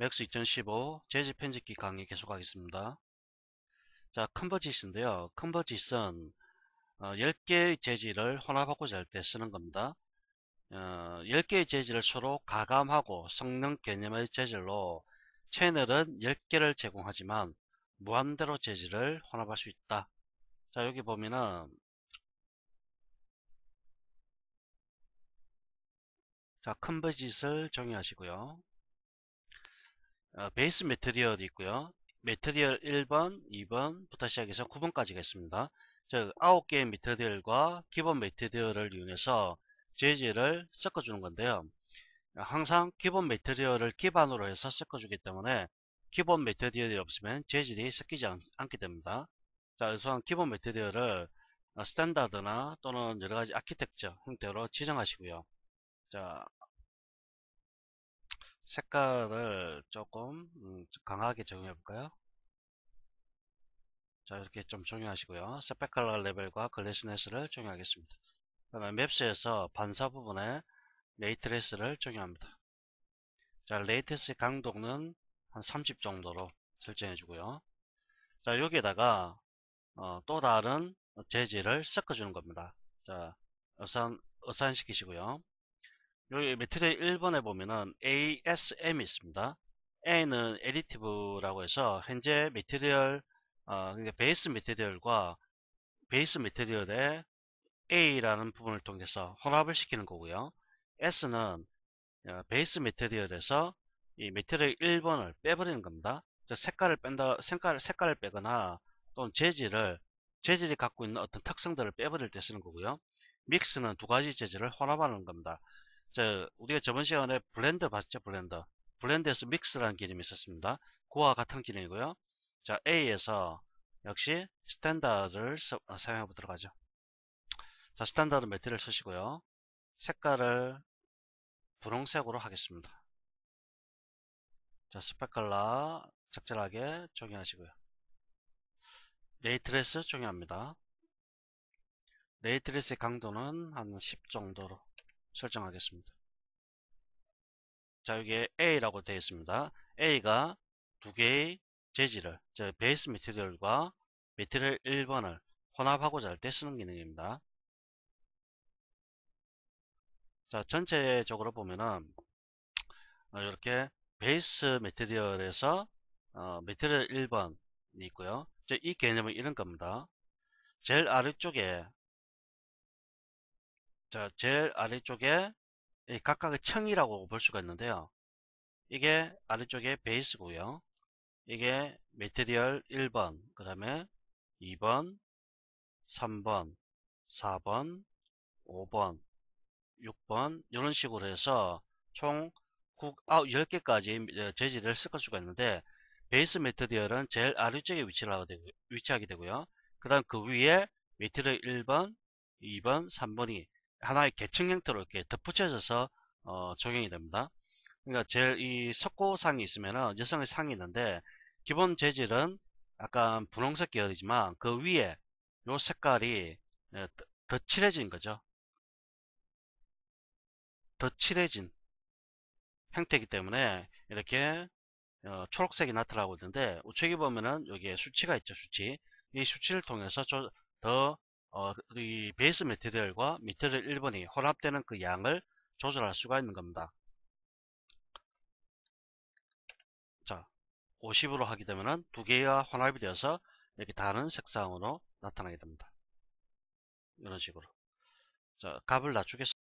맥스 2015 재즈 편집기 강의 계속하겠습니다. 자, 컨버짓인데요. 컨버짓은 어, 10개의 재질을 혼합하고잘 때 쓰는 겁니다. 어, 10개의 재질을 서로 가감하고 성능 개념의 재질로 채널은 10개를 제공하지만 무한대로 재질을 혼합할 수 있다. 자, 여기 보면은 자, 컨버짓을 정의하시고요. 어, 베이스 메테리얼이 있고요. 메테리얼 1번, 2번부터 시작해서 9번까지가 있습니다. 즉 9개의 메테리얼과 기본 메테리얼을 이용해서 재질을 섞어주는 건데요. 항상 기본 메테리얼을 기반으로 해서 섞어주기 때문에 기본 메테리얼이 없으면 재질이 섞이지 않, 게 됩니다. 자, 우선 기본 메테리얼을 어, 스탠다드나 또는 여러가지 아키텍처 형태로 지정하시고요. 자, 색깔을 조금 음, 강하게 적용해 볼까요? 자 이렇게 좀 정의하시고요. 스펙 컬러 레벨과 글래스네스를 정의하겠습니다. 그러면 맵스에서 반사 부분에 레이트레스를 정의합니다. 자 레이트레스의 강도는 한 30 정도로 설정해 주고요. 자 여기에다가 어, 또 다른 재질을 섞어 주는 겁니다. 자 어산 어산시키시고요. 여기 매트리의 1번에 보면은 ASM이 있습니다. A는 d i t i v e 라고 해서 현재 메테리얼 어, 그러니까 베이스 메테리얼과 베이스 메테리얼의 A라는 부분을 통해서 혼합을 시키는 거고요. S는 어, 베이스 메테리얼에서 이 메테리얼 1번을 빼버리는 겁니다. 색깔을 뺀다, 색깔, 색깔을 빼거나 또는 재질을 재질이 갖고 있는 어떤 특성들을 빼버릴 때 쓰는 거고요. 믹스는 두 가지 재질을 혼합하는 겁니다. 저 우리가 저번 시간에 블렌더 봤죠 블렌더 블렌더에서 믹스라는 개념이 있었습니다 그와 같은 기능이고요자 A에서 역시 스탠다드를 서, 어, 사용해 보도록 하죠 자 스탠다드 매트를 쓰시고요 색깔을 분홍색으로 하겠습니다 자 스펙 컬라 적절하게 적용하시고요 레이트레스 중요합니다 레이트레스의 강도는 한 10 정도로 설정하겠습니다. 자 여기에 A라고 되어 있습니다. A가 두 개의 재질을 즉 베이스 메티리얼과 메티리얼 1번을 혼합하고자 할 때 쓰는 기능입니다. 자 전체적으로 보면은 어, 이렇게 베이스 메테리얼에서 어, 메테리얼 1번이 있고요. 이 개념은 이런 겁니다. 제일 아래쪽에 자, 제일 아래쪽에 각각의 층이라고 볼 수가 있는데요. 이게 아래쪽에 베이스고요. 이게 메테리얼 1번, 그 다음에 2번, 3번, 4번, 5번, 6번 이런 식으로 해서 총 10개까지 어, 재질을 섞을 수가 있는데 베이스 메테리얼은 제일 아래쪽에 위치 위치하게 되고요. 그 다음 그 위에 메테리얼 1번, 2번, 3번이 하나의 계층 형태로 이렇게 덧붙여져서 어, 적용이 됩니다. 그러니까 제일 이 석고상이 있으면은 여성의 상이 있는데 기본 재질은 약간 분홍색 계열이지만 그 위에 요 색깔이 예, 더 칠해진 거죠. 더 칠해진 형태이기 때문에 이렇게 어, 초록색이 나타나고 있는데 우측에 보면은 여기에 수치가 있죠 수치 이 수치를 통해서 더 어, 이 베이스 메테리얼과 메테리얼 1번이 혼합되는 그 양을 조절할 수가 있는 겁니다. 자, 50으로 하게 되면은 두 개가 혼합이 되어서 이렇게 다른 색상으로 나타나게 됩니다. 이런 식으로. 자, 값을 낮추겠습니다.